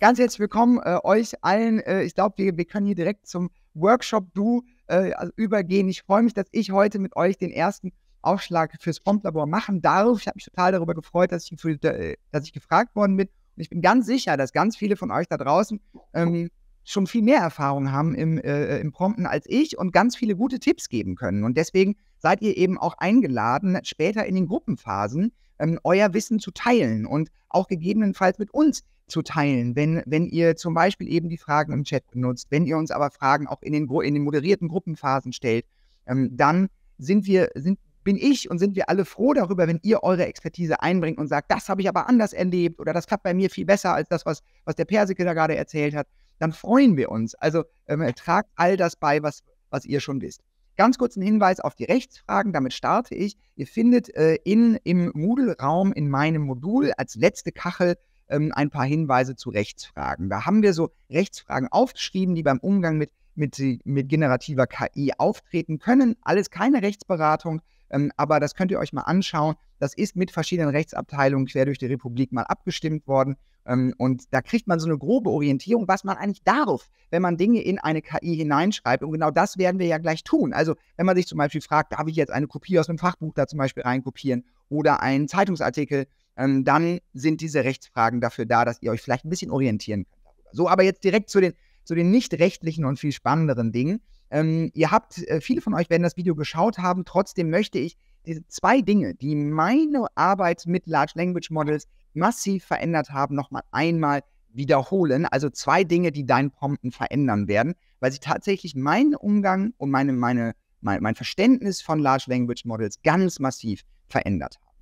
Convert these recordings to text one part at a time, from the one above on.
Ganz herzlich willkommen äh, euch allen. Äh, ich glaube, wir, wir, können hier direkt zum Workshop Du äh, also übergehen. Ich freue mich, dass ich heute mit euch den ersten Aufschlag fürs Promptlabor machen darf. Ich habe mich total darüber gefreut, dass ich, äh, dass ich gefragt worden bin. Und ich bin ganz sicher, dass ganz viele von euch da draußen ähm, schon viel mehr Erfahrung haben im, äh, im Prompten als ich und ganz viele gute Tipps geben können. Und deswegen seid ihr eben auch eingeladen, später in den Gruppenphasen ähm, euer Wissen zu teilen und auch gegebenenfalls mit uns zu teilen, wenn, wenn ihr zum Beispiel eben die Fragen im Chat benutzt, wenn ihr uns aber Fragen auch in den, in den moderierten Gruppenphasen stellt, ähm, dann sind wir, sind, bin ich und sind wir alle froh darüber, wenn ihr eure Expertise einbringt und sagt, das habe ich aber anders erlebt oder das klappt bei mir viel besser als das, was, was der Persike da gerade erzählt hat, dann freuen wir uns. Also ähm, tragt all das bei, was, was ihr schon wisst. Ganz kurz ein Hinweis auf die Rechtsfragen, damit starte ich. Ihr findet äh, in, im Moodle-Raum in meinem Modul als letzte Kachel ähm, ein paar Hinweise zu Rechtsfragen. Da haben wir so Rechtsfragen aufgeschrieben, die beim Umgang mit, mit, äh, mit generativer KI auftreten können. Alles keine Rechtsberatung, ähm, aber das könnt ihr euch mal anschauen. Das ist mit verschiedenen Rechtsabteilungen quer durch die Republik mal abgestimmt worden ähm, und da kriegt man so eine grobe Orientierung, was man eigentlich darf, wenn man Dinge in eine KI hineinschreibt. Und genau das werden wir ja gleich tun. Also wenn man sich zum Beispiel fragt, darf ich jetzt eine Kopie aus einem Fachbuch da zum Beispiel reinkopieren oder einen Zeitungsartikel, ähm, dann sind diese Rechtsfragen dafür da, dass ihr euch vielleicht ein bisschen orientieren könnt. So, aber jetzt direkt zu den, zu den nicht rechtlichen und viel spannenderen Dingen. Ähm, ihr habt, äh, viele von euch werden das Video geschaut haben. Trotzdem möchte ich diese zwei Dinge, die meine Arbeit mit Large Language Models massiv verändert haben, nochmal einmal wiederholen. Also zwei Dinge, die dein Prompten verändern werden, weil sie tatsächlich meinen Umgang und meine, meine, mein, mein Verständnis von Large Language Models ganz massiv verändert haben.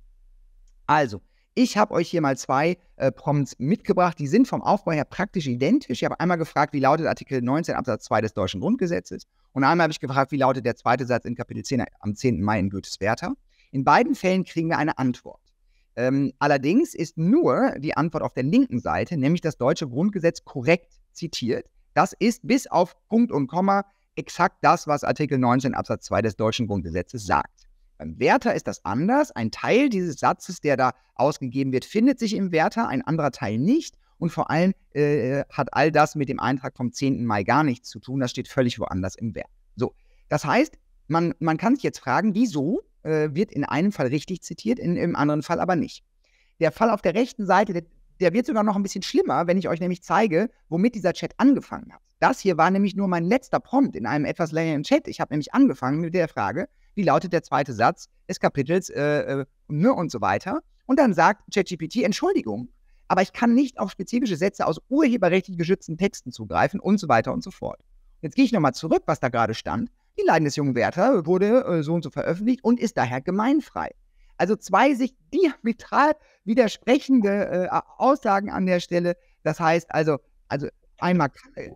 Also, ich habe euch hier mal zwei äh, Prompts mitgebracht. Die sind vom Aufbau her praktisch identisch. Ich habe einmal gefragt, wie lautet Artikel 19 Absatz 2 des deutschen Grundgesetzes. Und einmal habe ich gefragt, wie lautet der zweite Satz in Kapitel 10 am 10. Mai in Goethes Werther. In beiden Fällen kriegen wir eine Antwort. Ähm, allerdings ist nur die Antwort auf der linken Seite, nämlich das deutsche Grundgesetz, korrekt zitiert. Das ist bis auf Punkt und Komma exakt das, was Artikel 19 Absatz 2 des deutschen Grundgesetzes sagt. Beim Werther ist das anders. Ein Teil dieses Satzes, der da ausgegeben wird, findet sich im Werther, ein anderer Teil nicht. Und vor allem äh, hat all das mit dem Eintrag vom 10. Mai gar nichts zu tun. Das steht völlig woanders im Werk. So, das heißt, man, man kann sich jetzt fragen, wieso äh, wird in einem Fall richtig zitiert, in, im anderen Fall aber nicht. Der Fall auf der rechten Seite, der, der wird sogar noch ein bisschen schlimmer, wenn ich euch nämlich zeige, womit dieser Chat angefangen hat. Das hier war nämlich nur mein letzter Prompt in einem etwas längeren Chat. Ich habe nämlich angefangen mit der Frage, wie lautet der zweite Satz des Kapitels äh, äh, ne, und so weiter. Und dann sagt ChatGPT, Entschuldigung, aber ich kann nicht auf spezifische Sätze aus urheberrechtlich geschützten Texten zugreifen und so weiter und so fort. Jetzt gehe ich nochmal zurück, was da gerade stand. Die Leiden des jungen Werther wurde äh, so und so veröffentlicht und ist daher gemeinfrei. Also zwei sich diametral widersprechende äh, Aussagen an der Stelle. Das heißt also, also einmal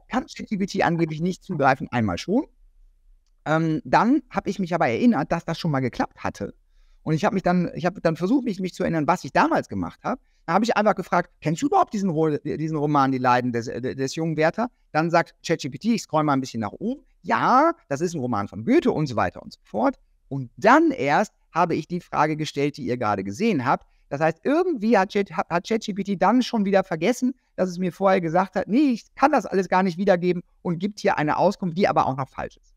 kann ChatGPT angeblich nicht zugreifen, einmal schon. Ähm, dann habe ich mich aber erinnert, dass das schon mal geklappt hatte. Und ich habe mich dann, ich habe dann versucht, mich, mich zu erinnern, was ich damals gemacht habe. Da habe ich einfach gefragt, kennst du überhaupt diesen, diesen Roman Die Leiden des, äh, des jungen Werther? Dann sagt ChatGPT, ich scroll mal ein bisschen nach oben. Ja, das ist ein Roman von Goethe und so weiter und so fort. Und dann erst habe ich die Frage gestellt, die ihr gerade gesehen habt. Das heißt, irgendwie hat ChatGPT dann schon wieder vergessen, dass es mir vorher gesagt hat, nee, ich kann das alles gar nicht wiedergeben und gibt hier eine Auskunft, die aber auch noch falsch ist.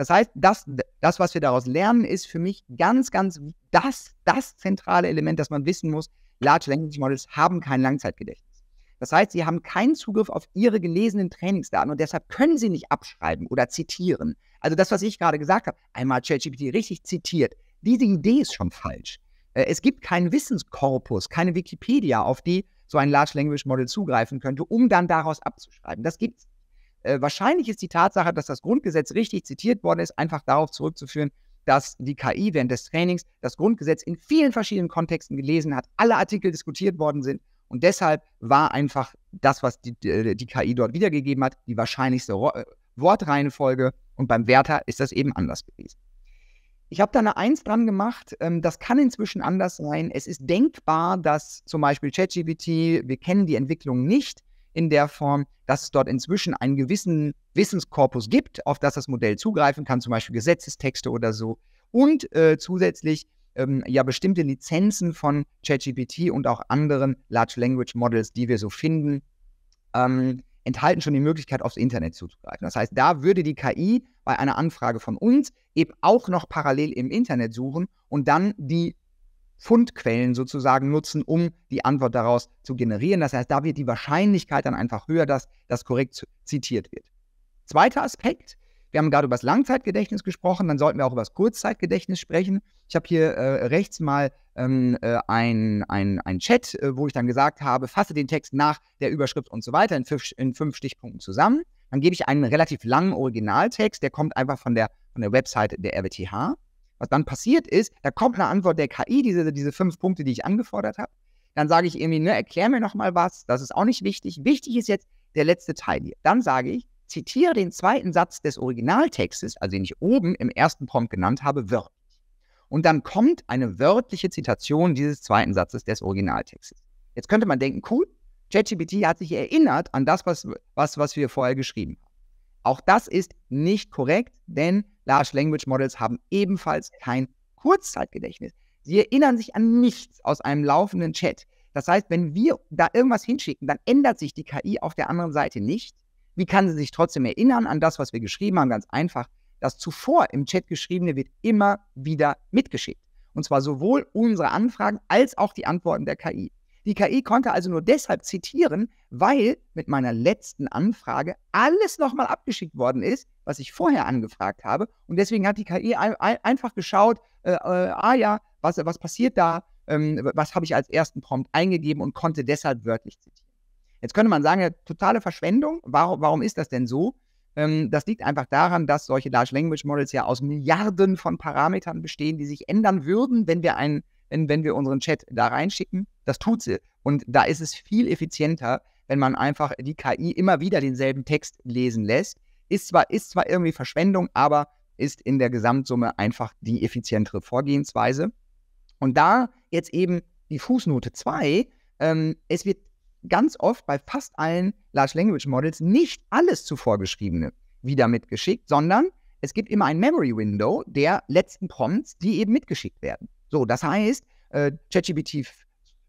Das heißt, das, das, was wir daraus lernen, ist für mich ganz, ganz das, das zentrale Element, das man wissen muss. Large Language Models haben kein Langzeitgedächtnis. Das heißt, sie haben keinen Zugriff auf ihre gelesenen Trainingsdaten und deshalb können sie nicht abschreiben oder zitieren. Also das, was ich gerade gesagt habe, einmal ChatGPT richtig zitiert. Diese Idee ist schon falsch. Äh, es gibt keinen Wissenskorpus, keine Wikipedia, auf die so ein Large Language Model zugreifen könnte, um dann daraus abzuschreiben. Das gibt gibt's äh, wahrscheinlich ist die Tatsache, dass das Grundgesetz richtig zitiert worden ist, einfach darauf zurückzuführen, dass die KI während des Trainings das Grundgesetz in vielen verschiedenen Kontexten gelesen hat, alle Artikel diskutiert worden sind und deshalb war einfach das, was die, die, äh, die KI dort wiedergegeben hat, die wahrscheinlichste Ro äh, Wortreihenfolge und beim Werther ist das eben anders gewesen. Ich habe da eine Eins dran gemacht. Ähm, das kann inzwischen anders sein. Es ist denkbar, dass zum Beispiel ChatGPT, wir kennen die Entwicklung nicht, in der Form, dass es dort inzwischen einen gewissen Wissenskorpus gibt, auf das das Modell zugreifen kann, zum Beispiel Gesetzestexte oder so. Und äh, zusätzlich ähm, ja bestimmte Lizenzen von ChatGPT und auch anderen Large Language Models, die wir so finden, ähm, enthalten schon die Möglichkeit, aufs Internet zuzugreifen. Das heißt, da würde die KI bei einer Anfrage von uns eben auch noch parallel im Internet suchen und dann die Fundquellen sozusagen nutzen, um die Antwort daraus zu generieren. Das heißt, da wird die Wahrscheinlichkeit dann einfach höher, dass das korrekt zitiert wird. Zweiter Aspekt, wir haben gerade über das Langzeitgedächtnis gesprochen, dann sollten wir auch über das Kurzzeitgedächtnis sprechen. Ich habe hier äh, rechts mal ähm, äh, ein, ein, ein Chat, äh, wo ich dann gesagt habe, fasse den Text nach der Überschrift und so weiter in fünf, in fünf Stichpunkten zusammen. Dann gebe ich einen relativ langen Originaltext, der kommt einfach von der, von der Website der RWTH. Was dann passiert ist, da kommt eine Antwort der KI, diese, diese fünf Punkte, die ich angefordert habe. Dann sage ich irgendwie, ne, erklär mir nochmal was, das ist auch nicht wichtig. Wichtig ist jetzt der letzte Teil hier. Dann sage ich, zitiere den zweiten Satz des Originaltextes, also den ich oben im ersten Prompt genannt habe, wörtlich. Und dann kommt eine wörtliche Zitation dieses zweiten Satzes des Originaltextes. Jetzt könnte man denken, cool, ChatGPT hat sich erinnert an das, was, was, was wir vorher geschrieben haben. Auch das ist nicht korrekt, denn Large Language Models haben ebenfalls kein Kurzzeitgedächtnis. Sie erinnern sich an nichts aus einem laufenden Chat. Das heißt, wenn wir da irgendwas hinschicken, dann ändert sich die KI auf der anderen Seite nicht. Wie kann sie sich trotzdem erinnern an das, was wir geschrieben haben? Ganz einfach. Das zuvor im Chat geschriebene wird immer wieder mitgeschickt. Und zwar sowohl unsere Anfragen als auch die Antworten der KI. Die KI konnte also nur deshalb zitieren, weil mit meiner letzten Anfrage alles nochmal abgeschickt worden ist, was ich vorher angefragt habe. Und deswegen hat die KI einfach geschaut, äh, äh, ah ja, was, was passiert da, ähm, was habe ich als ersten Prompt eingegeben und konnte deshalb wörtlich zitieren. Jetzt könnte man sagen, ja, totale Verschwendung. Warum, warum ist das denn so? Ähm, das liegt einfach daran, dass solche Large Language Models ja aus Milliarden von Parametern bestehen, die sich ändern würden, wenn wir einen wenn, wenn wir unseren Chat da reinschicken. Das tut sie. Und da ist es viel effizienter, wenn man einfach die KI immer wieder denselben Text lesen lässt. Ist zwar, ist zwar irgendwie Verschwendung, aber ist in der Gesamtsumme einfach die effizientere Vorgehensweise. Und da jetzt eben die Fußnote 2, ähm, es wird ganz oft bei fast allen Large Language Models nicht alles zuvor geschriebene wieder mitgeschickt, sondern es gibt immer ein Memory Window der letzten Prompts, die eben mitgeschickt werden. So, das heißt, äh, ChatGPT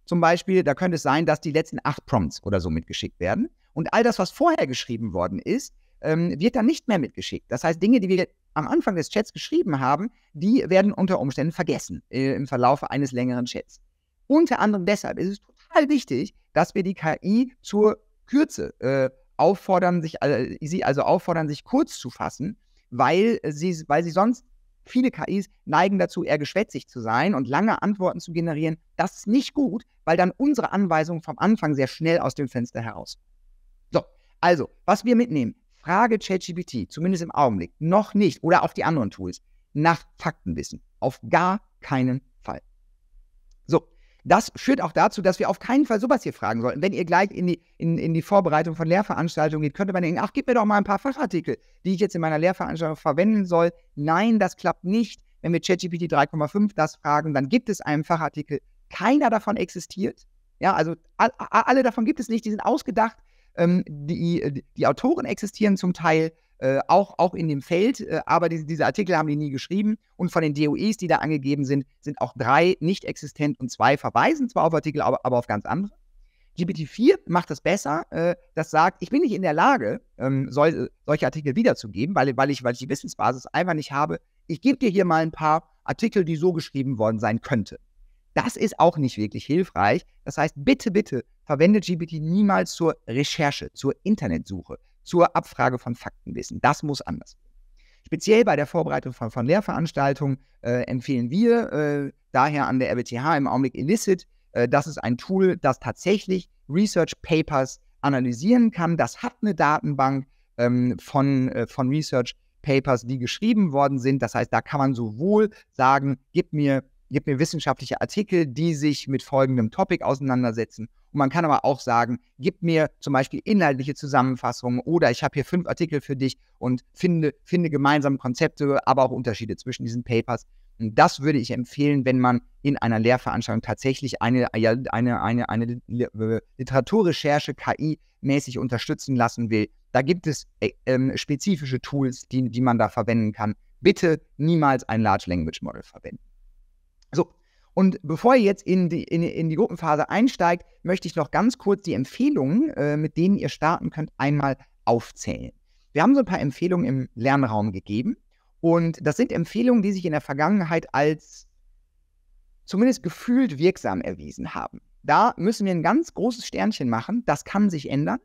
zum Beispiel, da könnte es sein, dass die letzten acht Prompts oder so mitgeschickt werden. Und all das, was vorher geschrieben worden ist, ähm, wird dann nicht mehr mitgeschickt. Das heißt, Dinge, die wir am Anfang des Chats geschrieben haben, die werden unter Umständen vergessen äh, im Verlauf eines längeren Chats. Unter anderem deshalb ist es total wichtig, dass wir die KI zur Kürze äh, auffordern, sich, äh, sie also auffordern, sich kurz zu fassen, weil äh, sie, weil sie sonst Viele KIs neigen dazu, eher geschwätzig zu sein und lange Antworten zu generieren. Das ist nicht gut, weil dann unsere Anweisungen vom Anfang sehr schnell aus dem Fenster heraus. So, also, was wir mitnehmen, frage ChatGPT, zumindest im Augenblick, noch nicht oder auch die anderen Tools, nach Faktenwissen. Auf gar keinen Fall. So, das führt auch dazu, dass wir auf keinen Fall sowas hier fragen sollten. Wenn ihr gleich in die, in, in die Vorbereitung von Lehrveranstaltungen geht, könnte man denken, ach, gib mir doch mal ein paar Fachartikel, die ich jetzt in meiner Lehrveranstaltung verwenden soll. Nein, das klappt nicht. Wenn wir ChatGPT 3,5 das fragen, dann gibt es einen Fachartikel. Keiner davon existiert. Ja, also alle davon gibt es nicht, die sind ausgedacht. Ähm, die, die Autoren existieren zum Teil äh, auch, auch in dem Feld, äh, aber diese, diese, Artikel haben die nie geschrieben. Und von den DOEs, die da angegeben sind, sind auch drei nicht existent und zwei verweisen zwar auf Artikel, aber, aber auf ganz andere. GPT-4 macht das besser, äh, das sagt, ich bin nicht in der Lage, ähm, sol äh, solche Artikel wiederzugeben, weil, weil, ich, weil ich die Wissensbasis einfach nicht habe. Ich gebe dir hier mal ein paar Artikel, die so geschrieben worden sein könnte. Das ist auch nicht wirklich hilfreich. Das heißt, bitte, bitte verwendet GPT niemals zur Recherche, zur Internetsuche, zur Abfrage von Faktenwissen. Das muss anders. Speziell bei der Vorbereitung von, von Lehrveranstaltungen äh, empfehlen wir äh, daher an der RWTH im Augenblick Illicit. Äh, das ist ein Tool, das tatsächlich Research Papers analysieren kann. Das hat eine Datenbank ähm, von, äh, von Research Papers, die geschrieben worden sind. Das heißt, da kann man sowohl sagen, gib mir, gib mir wissenschaftliche Artikel, die sich mit folgendem Topic auseinandersetzen und man kann aber auch sagen, gib mir zum Beispiel inhaltliche Zusammenfassungen oder ich habe hier fünf Artikel für dich und finde, finde gemeinsame Konzepte, aber auch Unterschiede zwischen diesen Papers. Und das würde ich empfehlen, wenn man in einer Lehrveranstaltung tatsächlich eine, eine, eine, eine äh, Literaturrecherche KI-mäßig unterstützen lassen will. Da gibt es äh, äh, spezifische Tools, die, die man da verwenden kann. Bitte niemals ein Large Language Model verwenden. Und bevor ihr jetzt in die, in, in die Gruppenphase einsteigt, möchte ich noch ganz kurz die Empfehlungen, äh, mit denen ihr starten könnt, einmal aufzählen. Wir haben so ein paar Empfehlungen im Lernraum gegeben. Und das sind Empfehlungen, die sich in der Vergangenheit als zumindest gefühlt wirksam erwiesen haben. Da müssen wir ein ganz großes Sternchen machen. Das kann sich ändern.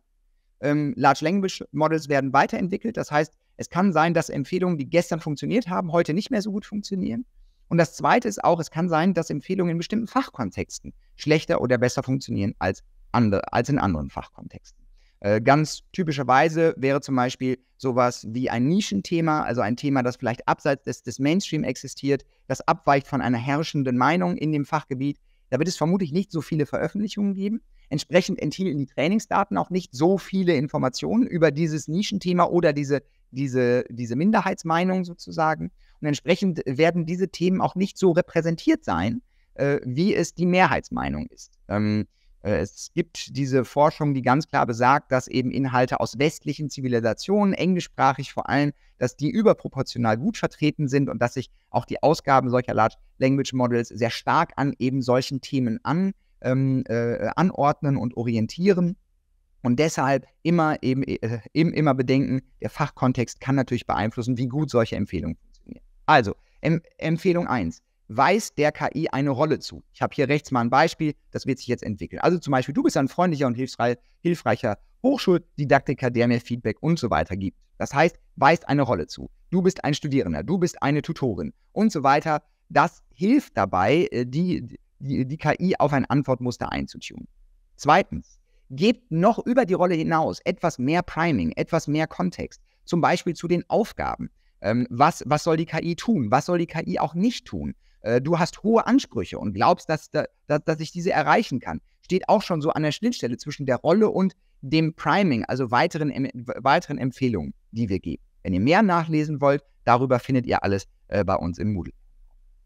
Ähm, Large Language Models werden weiterentwickelt. Das heißt, es kann sein, dass Empfehlungen, die gestern funktioniert haben, heute nicht mehr so gut funktionieren. Und das Zweite ist auch, es kann sein, dass Empfehlungen in bestimmten Fachkontexten schlechter oder besser funktionieren als, andere, als in anderen Fachkontexten. Äh, ganz typischerweise wäre zum Beispiel sowas wie ein Nischenthema, also ein Thema, das vielleicht abseits des, des Mainstream existiert, das abweicht von einer herrschenden Meinung in dem Fachgebiet. Da wird es vermutlich nicht so viele Veröffentlichungen geben. Entsprechend enthielten die Trainingsdaten auch nicht so viele Informationen über dieses Nischenthema oder diese, diese, diese Minderheitsmeinung sozusagen. Und entsprechend werden diese Themen auch nicht so repräsentiert sein, äh, wie es die Mehrheitsmeinung ist. Ähm, äh, es gibt diese Forschung, die ganz klar besagt, dass eben Inhalte aus westlichen Zivilisationen, englischsprachig vor allem, dass die überproportional gut vertreten sind und dass sich auch die Ausgaben solcher Large Language Models sehr stark an eben solchen Themen an, ähm, äh, anordnen und orientieren. Und deshalb immer eben, äh, immer bedenken, der Fachkontext kann natürlich beeinflussen, wie gut solche Empfehlungen also, em Empfehlung 1. Weist der KI eine Rolle zu. Ich habe hier rechts mal ein Beispiel, das wird sich jetzt entwickeln. Also zum Beispiel, du bist ein freundlicher und hilfreicher Hochschuldidaktiker, der mir Feedback und so weiter gibt. Das heißt, weist eine Rolle zu. Du bist ein Studierender, du bist eine Tutorin und so weiter. Das hilft dabei, äh, die, die, die KI auf ein Antwortmuster einzutunen. Zweitens, gebt noch über die Rolle hinaus etwas mehr Priming, etwas mehr Kontext, zum Beispiel zu den Aufgaben. Ähm, was, was soll die KI tun? Was soll die KI auch nicht tun? Äh, du hast hohe Ansprüche und glaubst, dass, dass, dass ich diese erreichen kann. Steht auch schon so an der Schnittstelle zwischen der Rolle und dem Priming, also weiteren, weiteren Empfehlungen, die wir geben. Wenn ihr mehr nachlesen wollt, darüber findet ihr alles äh, bei uns im Moodle.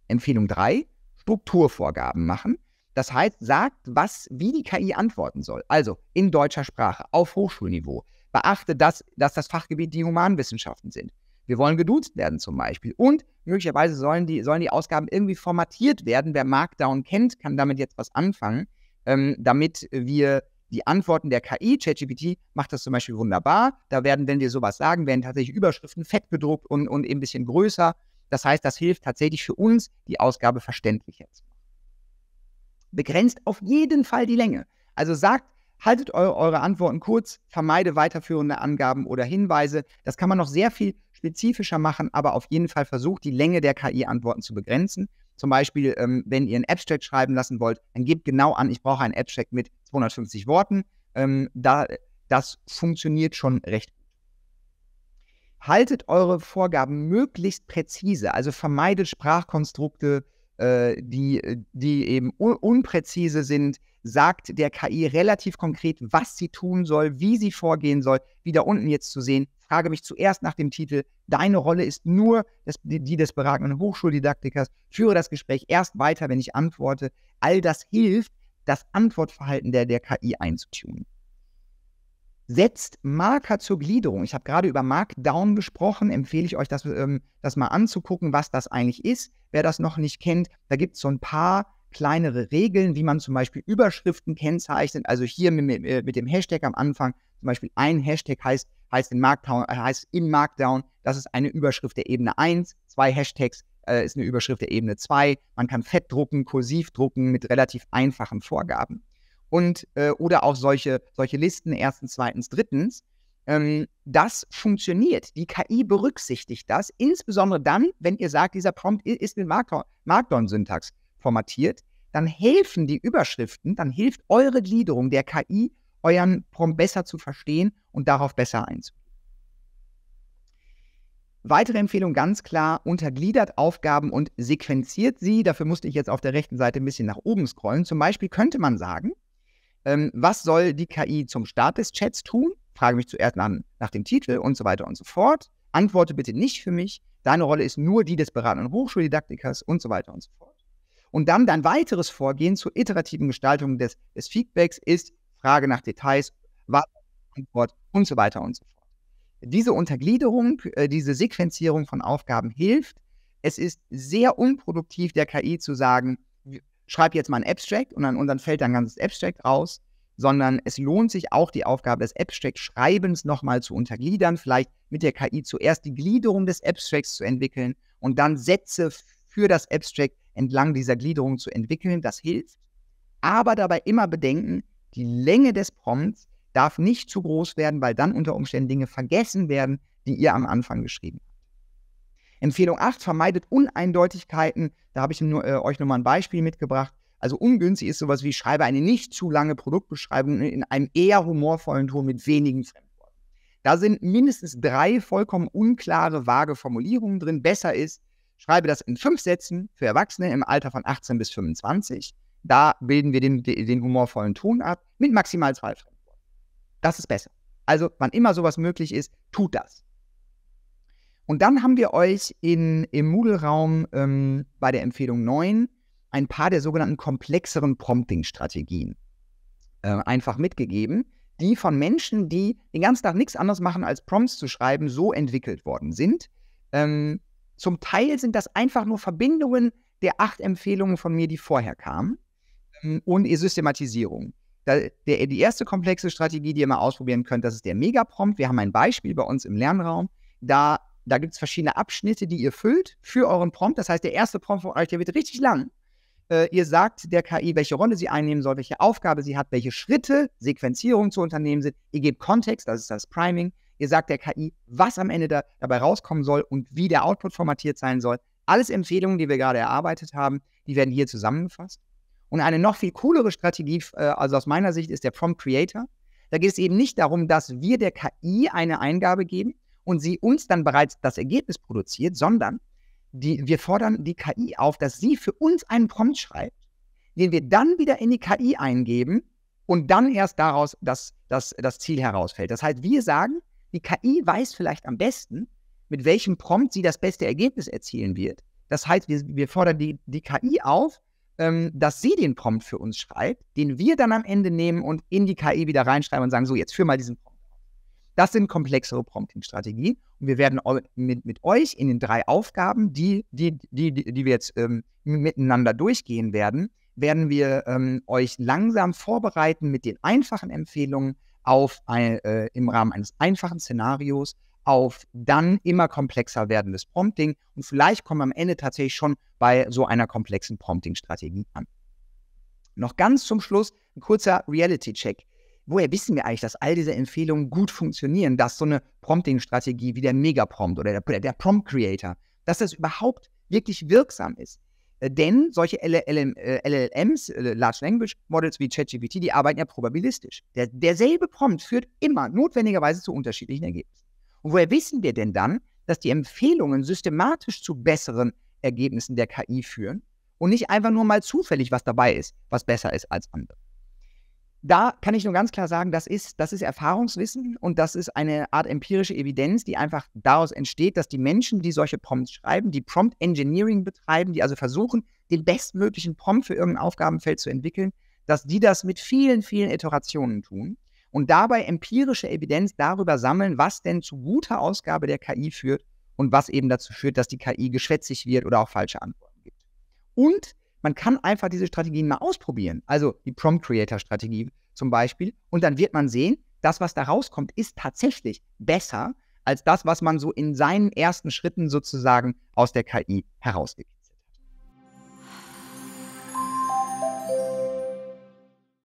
Empfehlung 3, Strukturvorgaben machen. Das heißt, sagt, was, wie die KI antworten soll. Also in deutscher Sprache, auf Hochschulniveau. Beachte, dass, dass das Fachgebiet die Humanwissenschaften sind. Wir wollen geduzt werden zum Beispiel. Und möglicherweise sollen die, sollen die Ausgaben irgendwie formatiert werden. Wer Markdown kennt, kann damit jetzt was anfangen, ähm, damit wir die Antworten der KI, ChatGPT macht das zum Beispiel wunderbar. Da werden, wenn wir sowas sagen, werden tatsächlich Überschriften fett gedruckt und, und eben ein bisschen größer. Das heißt, das hilft tatsächlich für uns, die Ausgabe verständlicher zu machen. Begrenzt auf jeden Fall die Länge. Also sagt, haltet eure, eure Antworten kurz, vermeide weiterführende Angaben oder Hinweise. Das kann man noch sehr viel spezifischer machen, aber auf jeden Fall versucht, die Länge der KI-Antworten zu begrenzen. Zum Beispiel, ähm, wenn ihr einen Abstract schreiben lassen wollt, dann gebt genau an, ich brauche einen Abstract mit 250 Worten. Ähm, da, das funktioniert schon recht gut. Haltet eure Vorgaben möglichst präzise, also vermeidet Sprachkonstrukte, äh, die, die eben un unpräzise sind, sagt der KI relativ konkret, was sie tun soll, wie sie vorgehen soll. Wie da unten jetzt zu sehen, frage mich zuerst nach dem Titel. Deine Rolle ist nur das, die des beratenden Hochschuldidaktikers. Führe das Gespräch erst weiter, wenn ich antworte. All das hilft, das Antwortverhalten der, der KI einzutunen. Setzt Marker zur Gliederung. Ich habe gerade über Markdown gesprochen. Empfehle ich euch, das, ähm, das mal anzugucken, was das eigentlich ist. Wer das noch nicht kennt, da gibt es so ein paar kleinere Regeln, wie man zum Beispiel Überschriften kennzeichnet. Also hier mit, mit, äh, dem Hashtag am Anfang, zum Beispiel ein Hashtag heißt heißt in Markdown, äh, heißt in Markdown, das ist eine Überschrift der Ebene 1, zwei Hashtags äh, ist eine Überschrift der Ebene 2. Man kann fett drucken, kursiv drucken mit relativ einfachen Vorgaben. Und äh, oder auch solche, solche Listen, erstens, zweitens, drittens. Ähm, das funktioniert. Die KI berücksichtigt das, insbesondere dann, wenn ihr sagt, dieser Prompt ist in Markdown-Syntax formatiert, dann helfen die Überschriften, dann hilft eure Gliederung der KI euren Prompt besser zu verstehen und darauf besser einzugehen. Weitere Empfehlung ganz klar, untergliedert Aufgaben und sequenziert sie. Dafür musste ich jetzt auf der rechten Seite ein bisschen nach oben scrollen. Zum Beispiel könnte man sagen, ähm, was soll die KI zum Start des Chats tun? Frage mich zuerst nach, nach dem Titel und so weiter und so fort. Antworte bitte nicht für mich. Deine Rolle ist nur die des beratenden Hochschuldidaktikers und so weiter und so fort. Und dann dein weiteres Vorgehen zur iterativen Gestaltung des, des Feedbacks ist, Frage nach Details, Antwort und so weiter und so fort. Diese Untergliederung, äh, diese Sequenzierung von Aufgaben hilft. Es ist sehr unproduktiv der KI zu sagen, schreib jetzt mal ein Abstract und an unseren fällt ein ganzes Abstract raus, sondern es lohnt sich auch die Aufgabe des Abstract-Schreibens nochmal zu untergliedern, vielleicht mit der KI zuerst die Gliederung des Abstracts zu entwickeln und dann Sätze für das Abstract entlang dieser Gliederung zu entwickeln. Das hilft. Aber dabei immer bedenken, die Länge des Prompts darf nicht zu groß werden, weil dann unter Umständen Dinge vergessen werden, die ihr am Anfang geschrieben habt. Empfehlung 8 vermeidet Uneindeutigkeiten. Da habe ich äh, euch nochmal ein Beispiel mitgebracht. Also ungünstig ist sowas wie schreibe eine nicht zu lange Produktbeschreibung in einem eher humorvollen Ton mit wenigen Fremdworten. Da sind mindestens drei vollkommen unklare, vage Formulierungen drin. Besser ist, schreibe das in fünf Sätzen für Erwachsene im Alter von 18 bis 25. Da bilden wir den, den humorvollen Ton ab mit maximal zwei Fremdworten. Das ist besser. Also, wann immer sowas möglich ist, tut das. Und dann haben wir euch in, im Moodle-Raum ähm, bei der Empfehlung 9 ein paar der sogenannten komplexeren Prompting-Strategien äh, einfach mitgegeben, die von Menschen, die den ganzen Tag nichts anderes machen, als Prompts zu schreiben, so entwickelt worden sind. Ähm, zum Teil sind das einfach nur Verbindungen der acht Empfehlungen von mir, die vorher kamen und Systematisierung. Der, der, die erste komplexe Strategie, die ihr mal ausprobieren könnt, das ist der Megaprompt. Wir haben ein Beispiel bei uns im Lernraum. Da, da gibt es verschiedene Abschnitte, die ihr füllt für euren Prompt. Das heißt, der erste Prompt von euch, der wird richtig lang. Äh, ihr sagt der KI, welche Rolle sie einnehmen soll, welche Aufgabe sie hat, welche Schritte, Sequenzierung zu unternehmen sind. Ihr gebt Kontext, das ist das Priming. Ihr sagt der KI, was am Ende da, dabei rauskommen soll und wie der Output formatiert sein soll. Alles Empfehlungen, die wir gerade erarbeitet haben, die werden hier zusammengefasst. Und eine noch viel coolere Strategie, äh, also aus meiner Sicht, ist der Prompt Creator. Da geht es eben nicht darum, dass wir der KI eine Eingabe geben und sie uns dann bereits das Ergebnis produziert, sondern die, wir fordern die KI auf, dass sie für uns einen Prompt schreibt, den wir dann wieder in die KI eingeben und dann erst daraus das, das, das Ziel herausfällt. Das heißt, wir sagen, die KI weiß vielleicht am besten, mit welchem Prompt sie das beste Ergebnis erzielen wird. Das heißt, wir, wir fordern die, die KI auf, ähm, dass sie den Prompt für uns schreibt, den wir dann am Ende nehmen und in die KI wieder reinschreiben und sagen, so, jetzt führ mal diesen Prompt. Das sind komplexere Prompting-Strategien. Und wir werden mit, mit euch in den drei Aufgaben, die, die, die, die wir jetzt ähm, miteinander durchgehen werden, werden wir ähm, euch langsam vorbereiten mit den einfachen Empfehlungen auf ein, äh, im Rahmen eines einfachen Szenarios auf dann immer komplexer werdendes Prompting und vielleicht kommen wir am Ende tatsächlich schon bei so einer komplexen Prompting-Strategie an. Noch ganz zum Schluss ein kurzer Reality-Check. Woher wissen wir eigentlich, dass all diese Empfehlungen gut funktionieren, dass so eine Prompting-Strategie wie der Megaprompt oder der, der Prompt-Creator, dass das überhaupt wirklich wirksam ist? Äh, denn solche LLMs, äh, äh, Large Language Models wie ChatGPT, die arbeiten ja probabilistisch. Der, derselbe Prompt führt immer notwendigerweise zu unterschiedlichen Ergebnissen. Und woher wissen wir denn dann, dass die Empfehlungen systematisch zu besseren Ergebnissen der KI führen und nicht einfach nur mal zufällig was dabei ist, was besser ist als andere? Da kann ich nur ganz klar sagen, das ist, das ist Erfahrungswissen und das ist eine Art empirische Evidenz, die einfach daraus entsteht, dass die Menschen, die solche Prompts schreiben, die Prompt Engineering betreiben, die also versuchen, den bestmöglichen Prompt für irgendein Aufgabenfeld zu entwickeln, dass die das mit vielen, vielen Iterationen tun und dabei empirische Evidenz darüber sammeln, was denn zu guter Ausgabe der KI führt und was eben dazu führt, dass die KI geschwätzig wird oder auch falsche Antworten gibt. Und man kann einfach diese Strategien mal ausprobieren, also die Prompt Creator Strategie zum Beispiel, und dann wird man sehen, das, was da rauskommt, ist tatsächlich besser als das, was man so in seinen ersten Schritten sozusagen aus der KI herausgibt.